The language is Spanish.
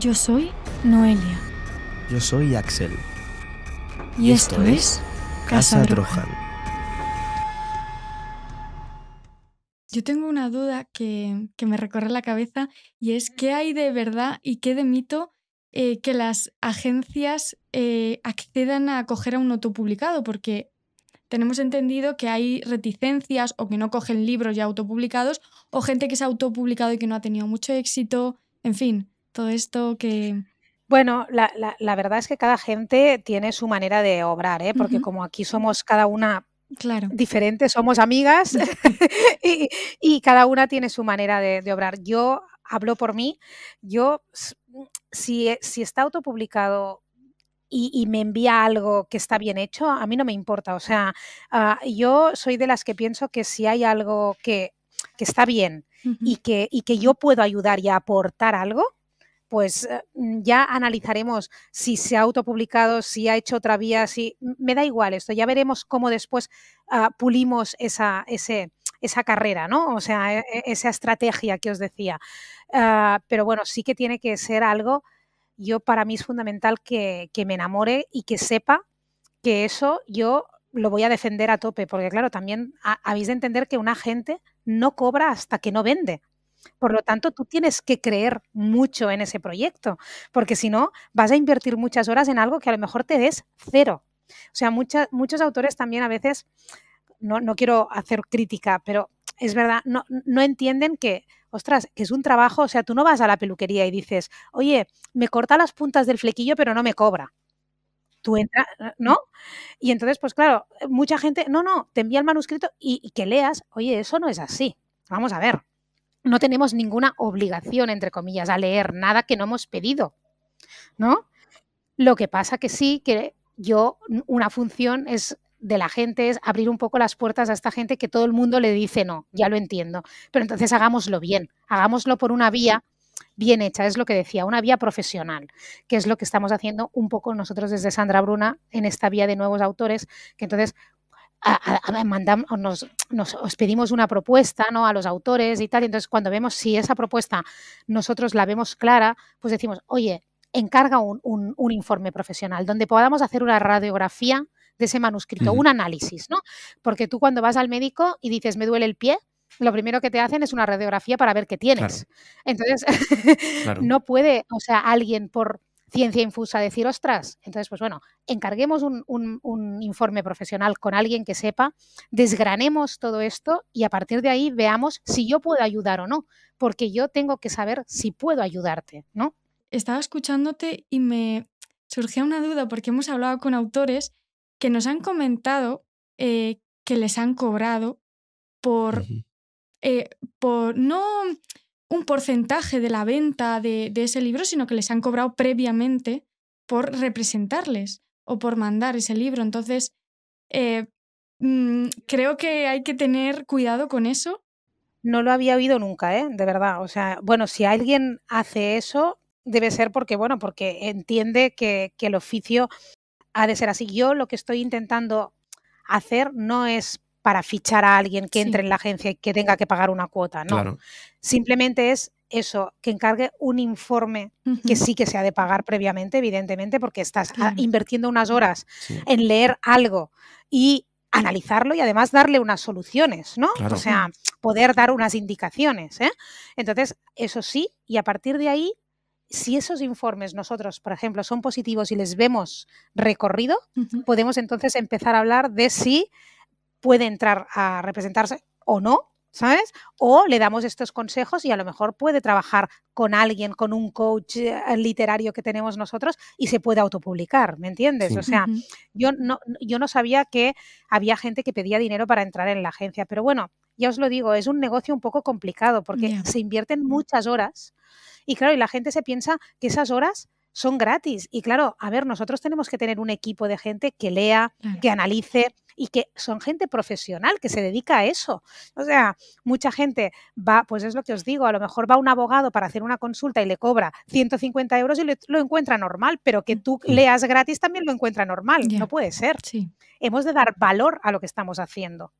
Yo soy Noelia. Yo soy Axel. Y, esto, es Casa Drohan. Yo tengo una duda que, me recorre la cabeza y es qué hay de verdad y qué de mito eh, que las agencias eh, accedan a acoger a un autopublicado, porque tenemos entendido que hay reticencias o que no cogen libros ya autopublicados o gente que se ha autopublicado y que no ha tenido mucho éxito, en fin todo esto que... Bueno, la, verdad es que cada gente tiene su manera de obrar, ¿eh? porque como aquí somos cada una Claro. diferentes, somos amigas y, cada una tiene su manera de, obrar. Yo hablo por mí, yo si, está autopublicado y, y, me envía algo que está bien hecho, a mí no me importa. O sea, ah, yo soy de las que pienso que si hay algo que, está bien y que yo puedo ayudar y aportar algo, pues eh, ya analizaremos si se ha autopublicado, si ha hecho otra vía, si me da igual esto, ya veremos cómo después ah, pulimos esa, ese, esa carrera, ¿no? O sea, e, e, esa estrategia que os decía. Ah, pero bueno, sí que tiene que ser algo, yo para mí es fundamental que, me enamore y que sepa que eso yo lo voy a defender a tope, porque claro, también habéis de entender que una gente no cobra hasta que no vende. Por lo tanto, tú tienes que creer mucho en ese proyecto, porque si no, vas a invertir muchas horas en algo que a lo mejor te des cero. O sea, muchos autores también a veces, no, quiero hacer crítica, pero es verdad, no, entienden que, ostras, que es un trabajo, o sea, tú no vas a la peluquería y dices, oye, me corta las puntas del flequillo, pero no me cobra tú entras, eh, ¿no? Y entonces, pues claro, mucha gente, no, no, te envía el manuscrito y, que leas, oye, eso no es así. Vamos a ver no tenemos ninguna obligación, entre comillas, a leer nada que no hemos pedido, ¿no? Lo que pasa que sí, que yo, una función es de la gente es abrir un poco las puertas a esta gente que todo el mundo le dice no, ya lo entiendo, pero entonces hagámoslo bien, hagámoslo por una vía bien hecha, es lo que decía, una vía profesional, que es lo que estamos haciendo un poco nosotros desde Sandra Bruna en esta vía de nuevos autores, que entonces mandamos, nos, os pedimos una propuesta ¿no? a los autores y tal. entonces, cuando vemos si esa propuesta nosotros la vemos clara, pues decimos, oye, encarga un, informe profesional donde podamos hacer una radiografía de ese manuscrito, un análisis, ¿no? Porque tú cuando vas al médico y dices, me duele el pie, lo primero que te hacen es una radiografía para ver qué tienes. Entonces, no puede, o sea, alguien por ciencia infusa, decir, ostras. Entonces, pues bueno, encarguemos un, informe profesional con alguien que sepa, desgranemos todo esto y a partir de ahí veamos si yo puedo ayudar o no, porque yo tengo que saber si puedo ayudarte, ¿no? Estaba escuchándote y me surgía una duda porque hemos hablado con autores que nos han comentado eh, que les han cobrado por, eh, por no un porcentaje de la venta de, ese libro, sino que les han cobrado previamente por representarles o por mandar ese libro. Entonces, eh, mm, creo que hay que tener cuidado con eso. No lo había oído nunca, ¿eh? de verdad. O sea, bueno, si alguien hace eso, debe ser porque, bueno, porque entiende que el oficio ha de ser así. Yo lo que estoy intentando hacer no es para fichar a alguien que entre en la agencia y que tenga que pagar una cuota, no. Simplemente es eso, que encargue un informe que sí que se ha de pagar previamente, evidentemente, porque estás ah, invirtiendo unas horas en leer algo y analizarlo y además darle unas soluciones, ¿no? O sea, poder dar unas indicaciones. ¿eh? Entonces, eso sí, y a partir de ahí, si esos informes nosotros, por ejemplo, son positivos y les vemos recorrido, podemos entonces empezar a hablar de si puede entrar a representarse o no, ¿sabes? O le damos estos consejos y a lo mejor puede trabajar con alguien, con un coach eh, literario que tenemos nosotros y se puede autopublicar, ¿me entiendes? O sea, yo no, yo no sabía que había gente que pedía dinero para entrar en la agencia, pero bueno, ya os lo digo, es un negocio un poco complicado porque se invierten muchas horas y claro, y la gente se piensa que esas horas son gratis. Y claro, a ver, nosotros tenemos que tener un equipo de gente que lea, que analice, y que son gente profesional que se dedica a eso. O sea, mucha gente va, pues es lo que os digo, a lo mejor va un abogado para hacer una consulta y le cobra 150 euros y lo, encuentra normal, pero que tú mm. leas gratis también lo encuentra normal. No puede ser. Sí. Hemos de dar valor a lo que estamos haciendo.